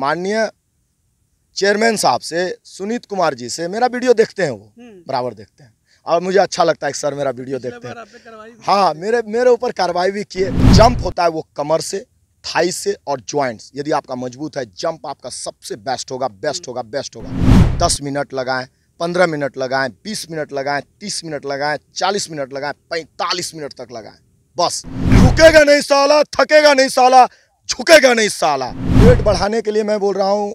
माननीय चेयरमैन साहब से सुनीत कुमार जी से मेरा वीडियो देखते हैं वो हम्म। बराबर देखते हैं और मुझे अच्छा लगता है सर मेरा वीडियो देखते हैं हाँ मेरे मेरे ऊपर कार्रवाई भी किए जंप होता है वो कमर से थाई से और ज्वाइंट्स यदि आपका मजबूत है जंप आपका सबसे बेस्ट होगा बेस्ट होगा बेस्ट होगा दस मिनट लगाएं पंद्रह मिनट लगाएं बीस मिनट लगाएं तीस मिनट लगाएं चालीस मिनट लगाएं पैंतालीस मिनट तक लगाएं बस रुकेगा नहीं साला थकेगा नहीं साला झुकेगा नहीं साला वेट बढ़ाने के लिए मैं बोल रहा हूँ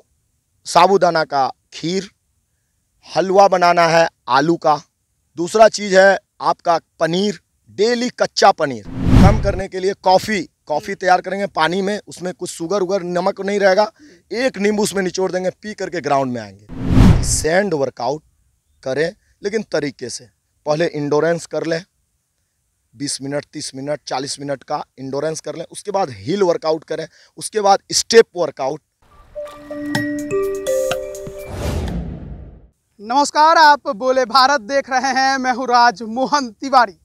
साबूदाना का खीर हलवा बनाना है आलू का दूसरा चीज़ है आपका पनीर डेली कच्चा पनीर कम करने के लिए कॉफ़ी कॉफ़ी तैयार करेंगे पानी में उसमें कुछ शुगर उगर नमक नहीं रहेगा एक नींबू उसमें निचोड़ देंगे पी करके ग्राउंड में आएंगे सैंड वर्कआउट करें लेकिन तरीके से पहले इंडोरेंस कर लें बीस मिनट तीस मिनट चालीस मिनट का इंडोरेंस कर लें उसके बाद हील वर्कआउट करें उसके बाद स्टेप वर्कआउट नमस्कार आप बोले भारत देख रहे हैं मैं हूँ राज मोहन तिवारी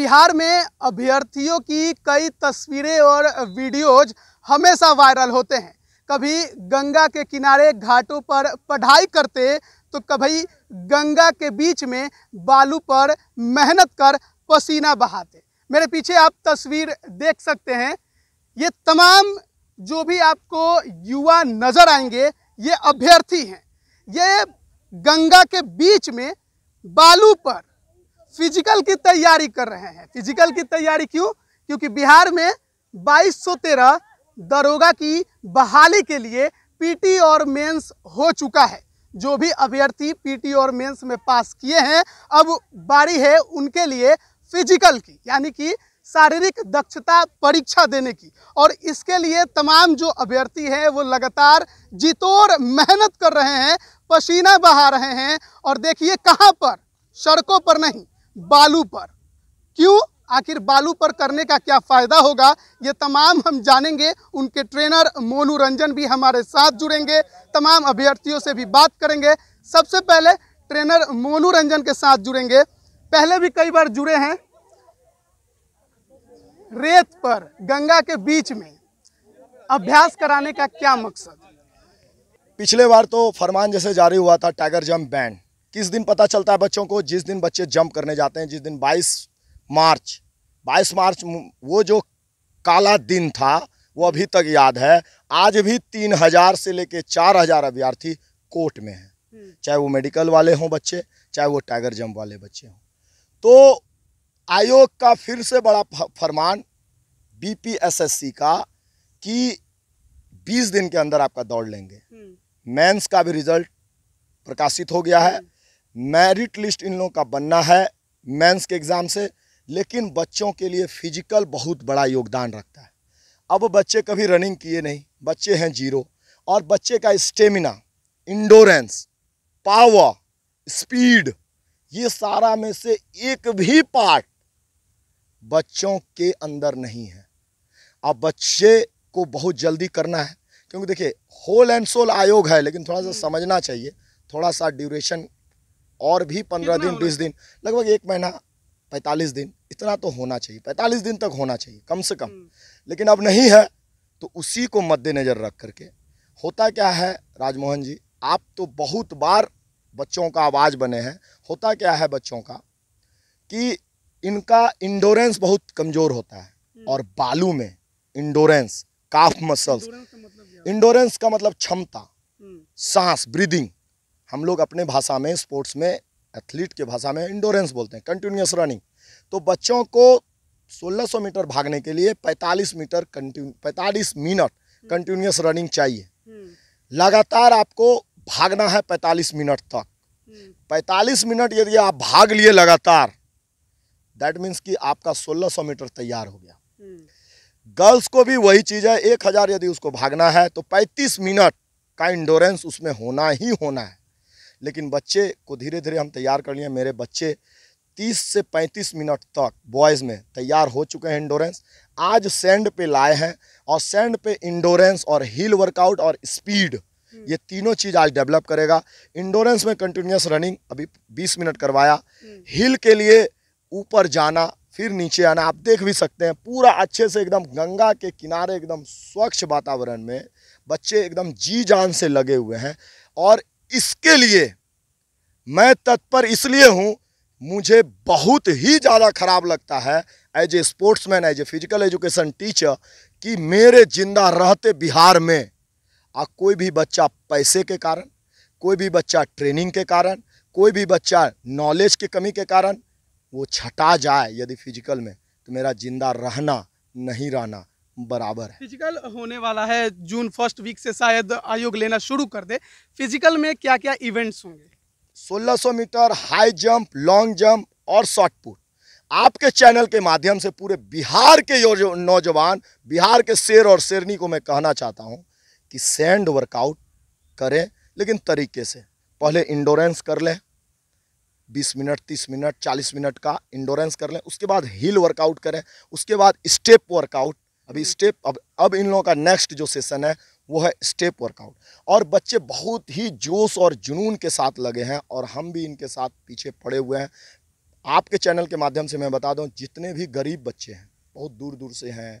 बिहार में अभ्यर्थियों की कई तस्वीरें और वीडियोज हमेशा वायरल होते हैं कभी गंगा के किनारे घाटों पर पढ़ाई करते तो कभी गंगा के बीच में बालू पर मेहनत कर पसीना बहाते मेरे पीछे आप तस्वीर देख सकते हैं ये तमाम जो भी आपको युवा नज़र आएंगे ये अभ्यर्थी हैं ये गंगा के बीच में बालू पर फिजिकल की तैयारी कर रहे हैं फिजिकल की तैयारी क्यों क्योंकि बिहार में 2213 दरोगा की बहाली के लिए पीटी और मेंस हो चुका है जो भी अभ्यर्थी पीटी और मेंस में पास किए हैं अब बारी है उनके लिए फिजिकल की यानी कि शारीरिक दक्षता परीक्षा देने की और इसके लिए तमाम जो अभ्यर्थी हैं वो लगातार जितोर मेहनत कर रहे हैं पसीना बहा रहे हैं और देखिए कहाँ पर सड़कों पर नहीं बालू पर क्यों आखिर बालू पर करने का क्या फ़ायदा होगा ये तमाम हम जानेंगे उनके ट्रेनर मोनू रंजन भी हमारे साथ जुड़ेंगे तमाम अभ्यर्थियों से भी बात करेंगे सबसे पहले ट्रेनर मोनू रंजन के साथ जुड़ेंगे पहले भी कई बार जुड़े हैं रेत पर गंगा के बीच में अभ्यास कराने का क्या मकसद पिछले बार तो फरमान जैसे जारी हुआ था टाइगर जंप बैंड किस दिन पता चलता है बच्चों को जिस दिन बच्चे जंप करने जाते हैं जिस दिन 22 मार्च 22 मार्च वो जो काला दिन था वो अभी तक याद है आज भी तीन हजार से लेके चार हजार अभ्यार्थी कोर्ट में हैं हम्म। चाहे वो मेडिकल वाले हों बच्चे चाहे वो टाइगर जंप वाले बच्चे हों तो आयोग का फिर से बड़ा फरमान बीपीएसएससी का कि 20 दिन के अंदर आपका दौड़ लेंगे हम्म। मेंस का भी रिजल्ट प्रकाशित हो गया है हम्म। मेरिट लिस्ट इन लोगों का बनना है मेंस के एग्ज़ाम से लेकिन बच्चों के लिए फिजिकल बहुत बड़ा योगदान रखता है अब बच्चे कभी रनिंग किए नहीं बच्चे हैं जीरो और बच्चे का स्टेमिना इंडोरेंस पावर स्पीड ये सारा में से एक भी पार्ट बच्चों के अंदर नहीं है आप बच्चे को बहुत जल्दी करना है क्योंकि देखिए होल एंड सोल आयोग है लेकिन थोड़ा सा हम्म। समझना चाहिए थोड़ा सा ड्यूरेशन और भी पंद्रह दिन बीस दिन लगभग एक महीना पैंतालीस दिन इतना तो होना चाहिए पैंतालीस दिन तक होना चाहिए कम से कम हम्म। लेकिन अब नहीं है तो उसी को मद्देनज़र रख करके होता क्या है राजमोहन जी आप तो बहुत बार बच्चों का आवाज़ बने हैं होता क्या है बच्चों का कि इनका इंडोरेंस बहुत कमज़ोर होता है हम्म। और बालू में इंडोरेंस काफ मसल्स इंडोरेंस का मतलब क्षमता हम्म। सांस ब्रीदिंग हम लोग अपने भाषा में स्पोर्ट्स में एथलीट के भाषा में इंडोरेंस बोलते हैं कंटिन्यूस रनिंग तो बच्चों को 1600 मीटर भागने के लिए 45 मीटर कंटिन्यू पैंतालीस मिनट कंटिन्यूस रनिंग चाहिए हम्म। लगातार आपको भागना है 45 मिनट तक 45 मिनट यदि आप भाग लिए लगातार दैट मीन्स कि आपका 1600 मीटर तैयार हो गया गर्ल्स हम्म। को भी वही चीज़ है एक हज़ार यदि उसको भागना है तो पैंतीस मिनट का इंडोरेंस उसमें होना ही होना है लेकिन बच्चे को धीरे धीरे हम तैयार कर लिए मेरे बच्चे 30 से 35 मिनट तक बॉयज़ में तैयार हो चुके हैं इंडोरेंस आज सेंड पे लाए हैं और सेंड पे इंडोरेंस और हील वर्कआउट और स्पीड हम्म। ये तीनों चीज़ आज डेवलप करेगा इंडोरेंस में कंटिन्यूस रनिंग अभी बीस मिनट करवाया हील हम्म। के लिए ऊपर जाना फिर नीचे आना आप देख भी सकते हैं पूरा अच्छे से एकदम गंगा के किनारे एकदम स्वच्छ वातावरण में बच्चे एकदम जी जान से लगे हुए हैं और इसके लिए मैं तत्पर इसलिए हूँ मुझे बहुत ही ज़्यादा ख़राब लगता है as a sportsman as a physical education teacher कि मेरे ज़िंदा रहते बिहार में आ कोई भी बच्चा पैसे के कारण कोई भी बच्चा ट्रेनिंग के कारण कोई भी बच्चा नॉलेज की कमी के कारण वो छटा जाए यदि फिजिकल में तो मेरा जिंदा रहना नहीं रहना बराबर है फिजिकल होने वाला है जून फर्स्ट वीक से शायद आयोग लेना शुरू कर दे फिजिकल में क्या क्या इवेंट्स होंगे 1600 metre high jump long jump और शॉर्ट पुट आपके चैनल के माध्यम से पूरे बिहार के नौजवान बिहार के शेर और शेरनी को मैं कहना चाहता हूँ कि सैंड वर्कआउट करें लेकिन तरीके से पहले इंडोरेंस कर लें बीस मिनट तीस मिनट चालीस मिनट का इंडोरेंस कर लें उसके बाद हिल वर्कआउट करें उसके बाद स्टेप वर्कआउट अभी स्टेप हम्म। अब अब इन लोगों का नेक्स्ट जो सेशन है वो है स्टेप वर्कआउट और बच्चे बहुत ही जोश और जुनून के साथ लगे हैं और हम भी इनके साथ पीछे पड़े हुए हैं आपके चैनल के माध्यम से मैं बता दूं जितने भी गरीब बच्चे हैं बहुत दूर दूर से हैं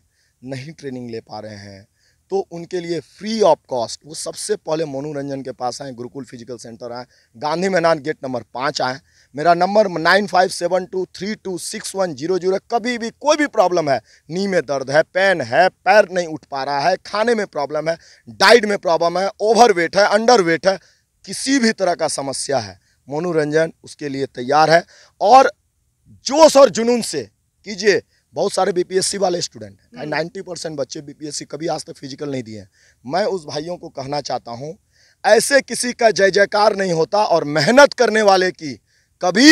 नहीं ट्रेनिंग ले पा रहे हैं तो उनके लिए फ्री ऑफ कॉस्ट वो सबसे पहले मनोरंजन के पास आएँ गुरुकुल फिजिकल सेंटर आएँ गांधी मैदान गेट नंबर पाँच आएँ मेरा number nine five seven two three two six one zero zero कभी भी कोई भी प्रॉब्लम है नी में दर्द है पेन है पैर नहीं उठ पा रहा है खाने में प्रॉब्लम है डाइट में प्रॉब्लम है ओवर वेट है अंडर वेट है किसी भी तरह का समस्या है मनोरंजन उसके लिए तैयार है और जोश और जुनून से कीजिए बहुत सारे बीपीएससी वाले स्टूडेंट हैं हम्म। नाइन्टी परसेंट बच्चे बीपीएससी कभी आज तक फिजिकल नहीं दिए हैं मैं उस भाइयों को कहना चाहता हूँ ऐसे किसी का जय जयकार नहीं होता और मेहनत करने वाले की कभी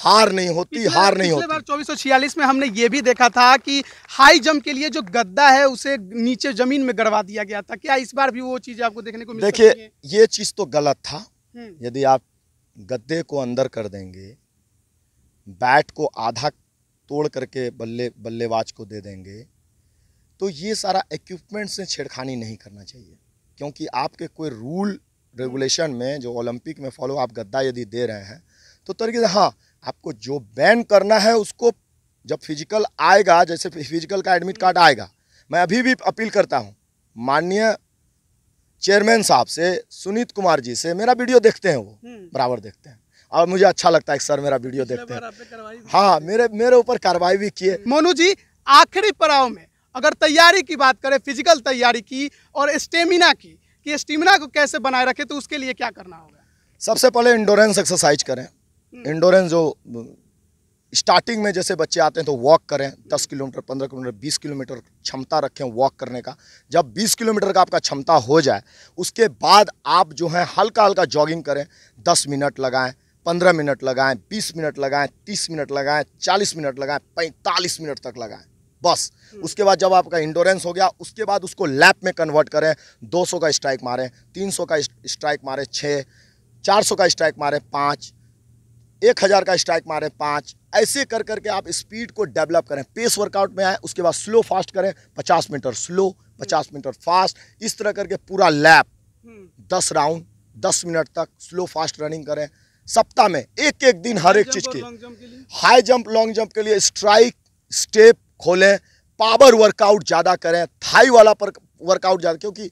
हार नहीं होती हार नहीं होती बार 2446 में हमने ये भी देखा था कि हाई जंप के लिए जो गद्दा है उसे नीचे जमीन में गड़वा दिया गया था क्या इस बार भी वो चीज आपको देखने को मिल देखिए ये चीज तो गलत था हम्म। यदि आप गद्दे को अंदर कर देंगे बैट को आधा तोड़ करके बल्ले बल्लेबाज को दे देंगे तो ये सारा इक्विपमेंट से छेड़खानी नहीं करना चाहिए क्योंकि आपके कोई रूल रेगुलेशन में जो ओलंपिक में फॉलो आप गद्दा यदि दे रहे हैं तो, तो तरीके से हाँ आपको जो बैन करना है उसको जब फिजिकल आएगा जैसे फिजिकल का एडमिट कार्ड आएगा मैं अभी भी अपील करता हूँ माननीय चेयरमैन साहब से सुनीत कुमार जी से मेरा वीडियो देखते हैं वो हम्म। बराबर देखते हैं और मुझे अच्छा लगता है सर मेरा वीडियो देखते हैं हाँ मेरे मेरे ऊपर कार्रवाई भी किए हम्म। मोनू जी आखिरी पड़ाव में अगर तैयारी की बात करें फिजिकल तैयारी की और स्टेमिना की कि स्टेमिना को कैसे बनाए रखें तो उसके लिए क्या करना होगा सबसे पहले इंडोरेंस एक्सरसाइज करें हम्म। इंडोरेंस जो स्टार्टिंग में जैसे बच्चे आते हैं तो वॉक करें दस किलोमीटर पंद्रह किलोमीटर बीस किलोमीटर क्षमता रखें वॉक करने का जब बीस किलोमीटर का आपका क्षमता हो जाए उसके बाद आप जो है हल्का हल्का जॉगिंग करें दस मिनट लगाएं पंद्रह मिनट लगाएं बीस मिनट लगाएं तीस मिनट लगाएं चालीस मिनट लगाएं पैंतालीस मिनट तक लगाएं बस हम्म। उसके बाद जब आपका इंडोरेंस हो गया उसके बाद उसको लैप में कन्वर्ट करें दो का स्ट्राइक मारें तीन का स्ट्राइक मारें छः चार का स्ट्राइक मारें पाँच एक हज़ार का स्ट्राइक मारें पाँच ऐसे कर करके आप स्पीड को डेवलप करें पेस वर्कआउट में आए उसके बाद स्लो फास्ट करें पचास मीटर स्लो पचास मीटर हम्म। फास्ट इस तरह करके पूरा लैप हम्म। दस राउंड दस मिनट तक स्लो फास्ट रनिंग करें सप्ताह में एक एक दिन हर एक चीज़ के हाई जंप लॉन्ग जंप के लिए स्ट्राइक स्टेप खोलें पावर वर्कआउट ज़्यादा करें थाई वाला पर वर्कआउट ज़्यादा क्योंकि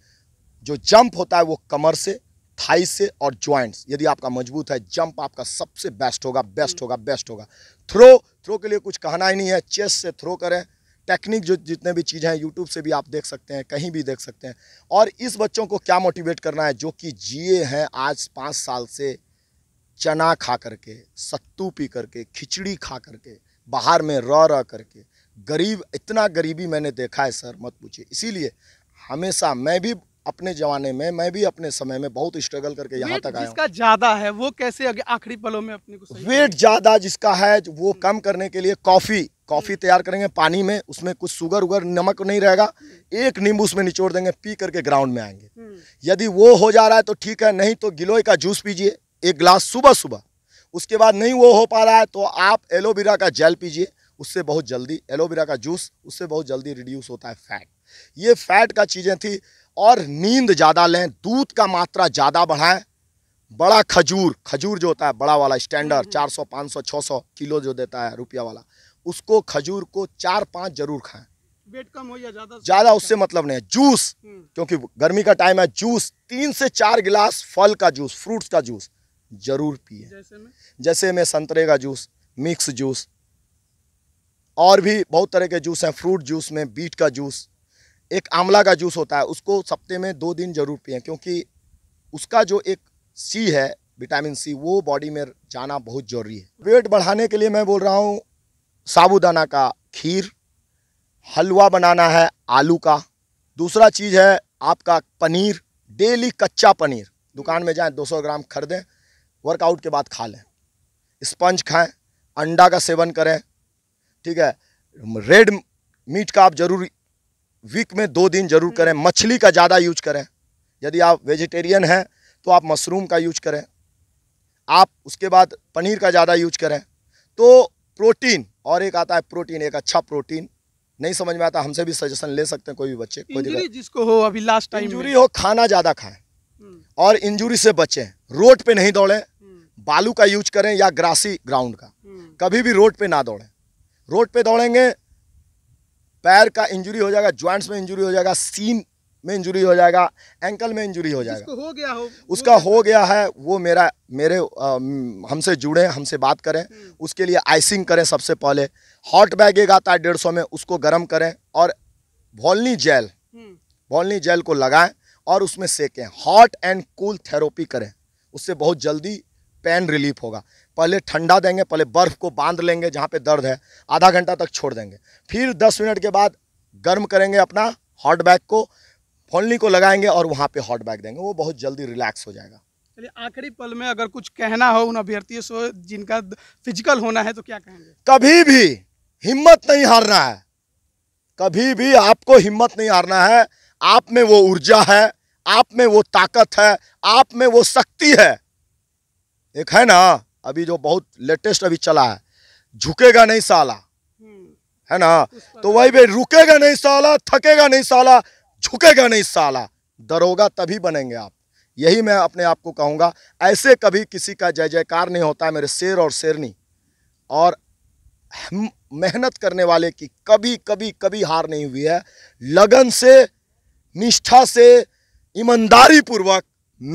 जो जंप होता है वो कमर से थाई से और ज्वाइंट्स यदि आपका मजबूत है जंप आपका सबसे बेस्ट होगा बेस्ट होगा बेस्ट होगा थ्रो थ्रो के लिए कुछ कहना ही नहीं है चेस से थ्रो करें टेक्निक जो जितने भी चीज़ें हैं यूट्यूब से भी आप देख सकते हैं कहीं भी देख सकते हैं और इस बच्चों को क्या मोटिवेट करना है जो कि जिए हैं आज पाँच साल से चना खा करके सत्तू पी करके खिचड़ी खा करके बाहर में रह रह करके गरीब इतना गरीबी मैंने देखा है सर मत पूछिए इसीलिए हमेशा मैं भी अपने जमाने में मैं भी अपने समय में बहुत स्ट्रगल करके यहाँ तक आया जिसका ज्यादा है वो कैसे आखिरी पलों में अपने को वेट ज्यादा जिसका है वो कम करने के लिए कॉफी कॉफी तैयार करेंगे पानी में उसमें कुछ शुगर उगर नमक नहीं रहेगा एक नींबू उसमें निचोड़ देंगे पी करके ग्राउंड में आएंगे हम्म। यदि वो हो जा रहा है तो ठीक है नहीं तो गिलोय का जूस पीजिए एक गिलास सुबह सुबह उसके बाद नहीं वो हो पा रहा है तो आप एलोवेरा का जेल पीजिए उससे बहुत जल्दी एलोवेरा का जूस उससे बहुत जल्दी रिड्यूस होता है फैट ये फैट का चीज़ें थी और नींद ज़्यादा लें दूध का मात्रा ज़्यादा बढ़ाएं बड़ा खजूर खजूर जो होता है बड़ा वाला स्टैंडर्ड 400 500 600 किलो जो देता है रुपया वाला उसको खजूर को चार पाँच जरूर खाएं वेट कम हो या ज़्यादा ज़्यादा उससे मतलब नहीं है जूस हम्म। क्योंकि गर्मी का टाइम है जूस तीन से चार गिलास फल का जूस फ्रूट्स का जूस जरूर पिए जैसे मैं जैसे में संतरे का जूस मिक्स जूस और भी बहुत तरह के जूस हैं फ्रूट जूस में बीट का जूस एक आंवला का जूस होता है उसको सप्ते में दो दिन जरूर पिए क्योंकि उसका जो एक सी है विटामिन सी वो बॉडी में जाना बहुत ज़रूरी है वेट बढ़ाने के लिए मैं बोल रहा हूँ साबूदाना का खीर हलवा बनाना है आलू का दूसरा चीज़ है आपका पनीर डेली कच्चा पनीर दुकान में जाएं 200 ग्राम खरीदें वर्कआउट के बाद खा लें स्पंज खाएं अंडा का सेवन करें ठीक है रेड मीट का आप जरूरी वीक में दो दिन जरूर करें हम्म। मछली का ज़्यादा यूज करें यदि आप वेजिटेरियन हैं तो आप मशरूम का यूज करें आप उसके बाद पनीर का ज़्यादा यूज करें तो प्रोटीन और एक आता है प्रोटीन एक अच्छा प्रोटीन नहीं समझ में आता हमसे भी सजेशन ले सकते हैं कोई भी बच्चे कोई जिसको हो अभी लास्ट टाइम इंजूरी हो खाना ज़्यादा खाएं हम्म। और इंजुरी से बचें रोड पे नहीं दौड़ें हम्म। बालू का यूज करें या ग्रासी ग्राउंड का कभी भी रोड पे ना दौड़ें रोड पे दौड़ेंगे पैर का इंजरी हो जाएगा ज्वाइंट्स में इंजरी हो जाएगा सीन में इंजरी हो जाएगा एंकल में इंजरी हो जाएगा हो गया हो उसका हो गया है वो मेरा मेरे हमसे जुड़े हमसे बात करें हम्म। उसके लिए आइसिंग करें सबसे पहले हॉट बैग एक आता है डेढ़ सौ में उसको गर्म करें और भोलनी जेल हम्म। भोलनी जेल को लगाएं और उसमें सेकें हॉट एंड कूल थेरोपी करें उससे बहुत जल्दी पेन रिलीफ होगा पहले ठंडा देंगे पहले बर्फ़ को बांध लेंगे जहाँ पे दर्द है आधा घंटा तक छोड़ देंगे फिर 10 मिनट के बाद गर्म करेंगे अपना हॉट बैग को फोनली को लगाएंगे और वहाँ पे हॉट बैग देंगे वो बहुत जल्दी रिलैक्स हो जाएगा चलिए आखिरी पल में अगर कुछ कहना हो उन अभ्यर्थियों से जिनका फिजिकल होना है तो क्या कहेंगे कभी भी हिम्मत नहीं हारना है कभी भी आपको हिम्मत नहीं हारना है आप में वो ऊर्जा है आप में वो ताकत है आप में वो शक्ति है एक है ना अभी जो बहुत लेटेस्ट अभी चला है झुकेगा नहीं साला हम्म। है ना तो वही भाई रुकेगा नहीं साला थकेगा नहीं साला झुकेगा नहीं साला दरोगा तभी बनेंगे आप यही मैं अपने आप को कहूँगा ऐसे कभी किसी का जय जयकार नहीं होता है मेरे शेर और शेरनी और मेहनत करने वाले की कभी कभी कभी हार नहीं हुई है लगन से निष्ठा से ईमानदारी पूर्वक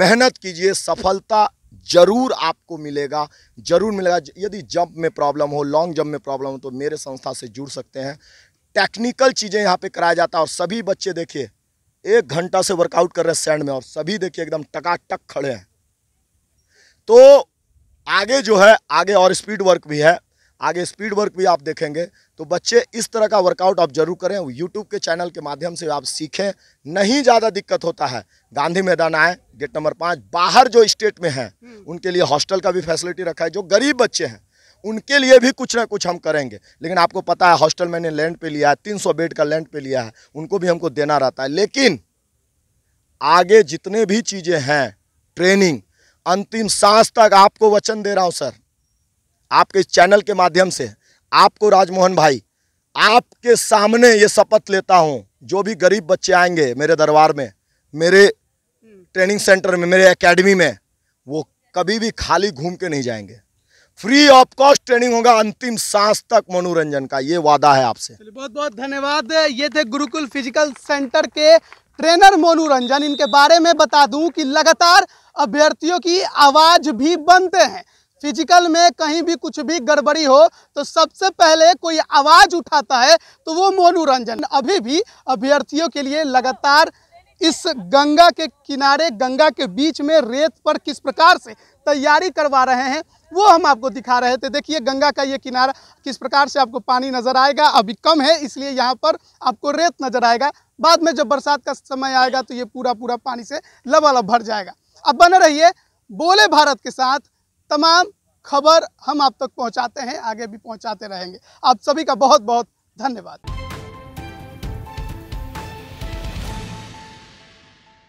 मेहनत कीजिए सफलता जरूर आपको मिलेगा जरूर मिलेगा यदि जंप में प्रॉब्लम हो लॉन्ग जंप में प्रॉब्लम हो तो मेरे संस्था से जुड़ सकते हैं टेक्निकल चीज़ें यहाँ पे कराया जाता है और सभी बच्चे देखिए एक घंटा से वर्कआउट कर रहे हैं सैंड में और सभी देखिए एकदम टकाटक खड़े हैं तो आगे जो है आगे और स्पीड वर्क भी है आगे स्पीड वर्क भी आप देखेंगे तो बच्चे इस तरह का वर्कआउट आप जरूर करें यूट्यूब के चैनल के माध्यम से आप सीखें नहीं ज़्यादा दिक्कत होता है गांधी मैदान आए गेट नंबर पाँच बाहर जो स्टेट में हैं हम्म। उनके लिए हॉस्टल का भी फैसिलिटी रखा है जो गरीब बच्चे हैं उनके लिए भी कुछ ना कुछ हम करेंगे लेकिन आपको पता है हॉस्टल मैंने लैंड पे लिया है तीन बेड का लैंड पे लिया है उनको भी हमको देना रहता है लेकिन आगे जितने भी चीज़ें हैं ट्रेनिंग अंतिम सांस तक आपको वचन दे रहा हूँ सर आपके इस चैनल के माध्यम से आपको राजमोहन भाई आपके सामने ये शपथ लेता हूँ जो भी गरीब बच्चे आएंगे मेरे दरबार में मेरे ट्रेनिंग सेंटर में मेरे एकेडमी में वो कभी भी खाली घूम के नहीं जाएंगे फ्री ऑफ कॉस्ट ट्रेनिंग होगा अंतिम सांस तक मनोरंजन का ये वादा है आपसे बहुत बहुत धन्यवाद ये थे गुरुकुल फिजिकल सेंटर के ट्रेनर मनोरंजन इनके बारे में बता दूं कि लगातार अभ्यर्थियों की आवाज भी बनते हैं फिजिकल में कहीं भी कुछ भी गड़बड़ी हो तो सबसे पहले कोई आवाज़ उठाता है तो वो मनोरंजन अभी भी अभ्यर्थियों के लिए लगातार इस गंगा के किनारे गंगा के बीच में रेत पर किस प्रकार से तैयारी करवा रहे हैं वो हम आपको दिखा रहे थे देखिए गंगा का ये किनारा किस प्रकार से आपको पानी नज़र आएगा अभी कम है इसलिए यहाँ पर आपको रेत नज़र आएगा बाद में जब बरसात का समय आएगा तो ये पूरा पूरा पानी से लबालब भर जाएगा अब बने रहिए बोले भारत के साथ तमाम खबर हम आप तक पहुंचाते हैं आगे भी पहुंचाते रहेंगे आप सभी का बहुत बहुत धन्यवाद